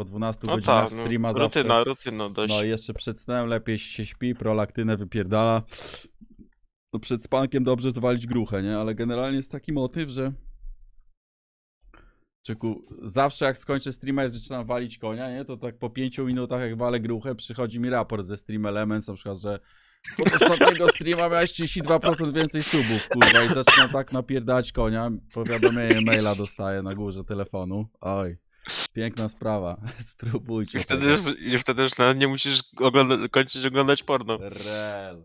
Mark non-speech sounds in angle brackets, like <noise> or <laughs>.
po 12 no godzinach tak, no, streama rutyna, zawsze. Rutyna, rutyna dość. No jeszcze przed snem lepiej się śpi, prolaktynę wypierdala. No przed spankiem dobrze zwalić gruchę, nie? Ale generalnie jest taki motyw, że Czyku, zawsze jak skończę streama i zaczynam walić konia, nie? To tak po pięciu minutach jak walę gruchę, przychodzi mi raport ze Stream Elements, na przykład, że po ostatniego streama miałeś 32% więcej subów, kurwa, i zaczynam tak napierdać konia, powiadomienie maila dostaję na górze telefonu. Oj. Piękna sprawa. <laughs> Spróbujcie. I wtedy, już, i wtedy już nawet nie musisz ogląda kończyć oglądać porno. Rel.